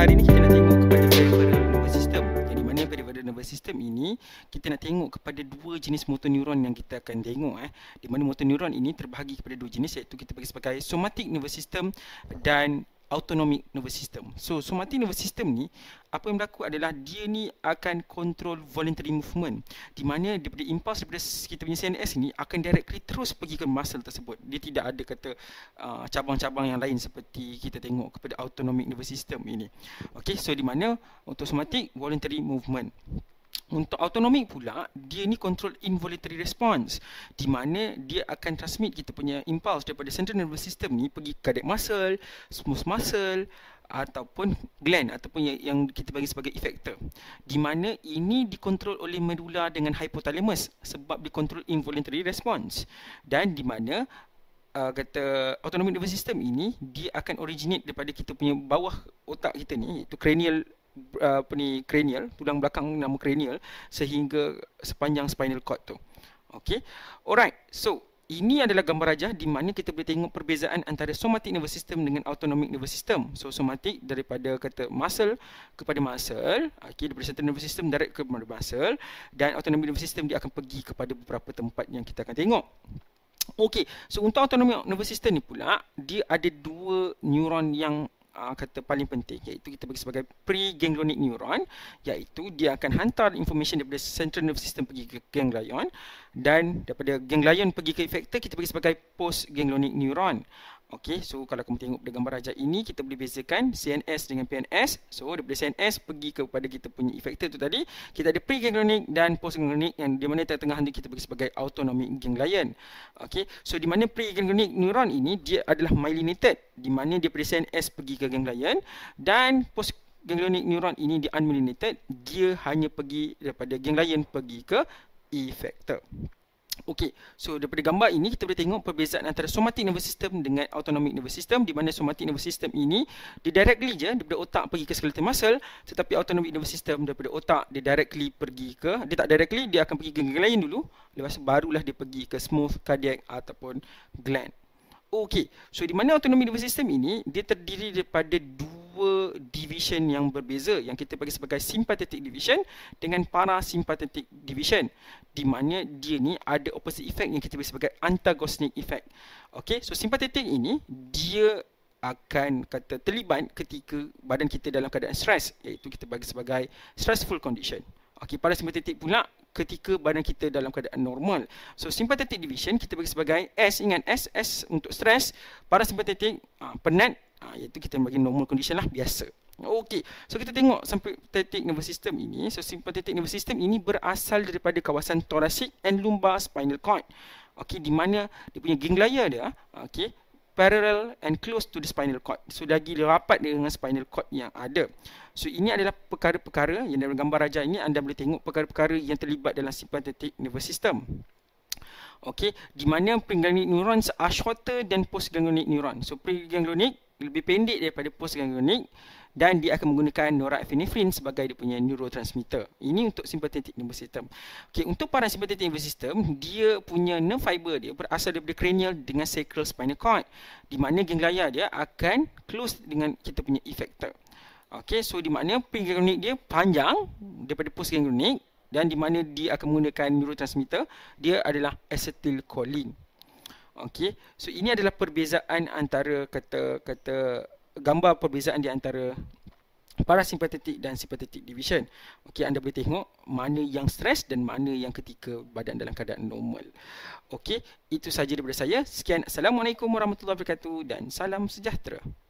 hari ni kita nak tengok kepada peripheral nervous system. Jadi mana peripheral nervous system ini kita nak tengok kepada dua jenis motor neuron yang kita akan tengok eh. Di mana motor neuron ini terbahagi kepada dua jenis iaitu kita bagi sebagai somatic nervous system dan autonomic nervous system. So somatic nervous system ni apa yang berlaku adalah dia ni akan control voluntary movement di mana daripada impuls daripada kita punya CNS ni akan directly terus pergi ke muscle tersebut. Dia tidak ada kata uh, cabang-cabang yang lain seperti kita tengok kepada autonomic nervous system ini. Okay, so di mana untuk somatic voluntary movement. Untuk autonomic pula, dia ni control involuntary response di mana dia akan transmit kita punya impulse daripada central nervous system ni pergi ke cardiac muscle, smooth muscle ataupun gland ataupun yang, yang kita bagi sebagai effector di mana ini dikontrol oleh medula dengan hypothalamus sebab dikontrol involuntary response dan di mana uh, kata autonomic nervous system ini dia akan originate daripada kita punya bawah otak kita ni iaitu cranial Uh, apa ni cranial tulang belakang nama cranial sehingga sepanjang spinal cord tu okey alright so ini adalah gambar rajah di mana kita boleh tengok perbezaan antara somatic nervous system dengan autonomic nervous system. So somatic daripada kata muscle kepada muscle, okey daripada central nervous system direct kepada muscle dan autonomic nervous system dia akan pergi kepada beberapa tempat yang kita akan tengok. Okey, so untuk autonomic nervous system ni pula dia ada dua neuron yang uh, kata paling penting iaitu kita bagi sebagai preganglionic neuron iaitu dia akan hantar information daripada central nervous system pergi ke ganglion dan daripada ganglion pergi ke efektor kita bagi sebagai postganglionic neuron Okey, so kalau kamu tengok pada gambar rajah ini, kita boleh bezakan CNS dengan PNS. So, daripada CNS pergi kepada kita punya effector tu tadi. Kita ada pre-ganglionic dan post-ganglionic yang di mana tengah-tengah nanti kita bagi sebagai autonomic ganglion. Okey, so di mana pre-ganglionic neuron ini, dia adalah myelinated. Di mana dia daripada CNS pergi ke ganglion dan post ganglionic neuron ini dia unmyelinated. Dia hanya pergi daripada ganglion pergi ke effector. Okey, so daripada gambar ini kita boleh tengok perbezaan antara somatic nervous system dengan autonomic nervous system di mana somatic nervous system ini dia directly je daripada otak pergi ke skeletal muscle tetapi autonomic nervous system daripada otak dia directly pergi ke dia tak directly dia akan pergi ke gangguan lain dulu lepas barulah dia pergi ke smooth cardiac ataupun gland. Okey, so di mana autonomic nervous system ini dia terdiri daripada dua dua division yang berbeza yang kita bagi sebagai sympathetic division dengan parasympathetic division di mana dia ni ada opposite effect yang kita bagi sebagai antagonistic effect. Okey, so sympathetic ini dia akan kata terlibat ketika badan kita dalam keadaan stress iaitu kita bagi sebagai stressful condition. Okey, parasympathetic pula ketika badan kita dalam keadaan normal. So sympathetic division kita bagi sebagai S ingat S S untuk stress. parasympathetic uh, penat Ha, iaitu kita bagi normal condition lah, biasa. Okay, so kita tengok sympathetic nervous system ini. So sympathetic nervous system ini berasal daripada kawasan thoracic and lumbar spinal cord. Okay, di mana dia punya ganglia dia, Okay, parallel and close to the spinal cord. So lagi rapat dengan spinal cord yang ada. So ini adalah perkara-perkara yang dalam gambar rajah ini anda boleh tengok perkara-perkara yang terlibat dalam sympathetic nervous system. Okey, di mana preganglionic neurons are shorter than postganglionic neurons. So preganglionic lebih pendek daripada postganglionic dan dia akan menggunakan norepinephrine sebagai dia punya neurotransmitter. Ini untuk sympathetic nervous system. Okey, untuk parasympathetic nervous system, dia punya nerve fiber dia berasal daripada cranial dengan sacral spinal cord di mana ganglia dia akan close dengan kita punya effector. Okey, so di mana preganglionic dia panjang daripada postganglionic dan di mana dia akan menggunakan neurotransmitter dia adalah acetylcholine. Okey. So ini adalah perbezaan antara kata-kata gambar perbezaan di antara parasimpatetik dan simpatetik division. Okey, anda boleh tengok mana yang stres dan mana yang ketika badan dalam keadaan normal. Okey, itu sahaja daripada saya. Sekian. Assalamualaikum warahmatullahi wabarakatuh dan salam sejahtera.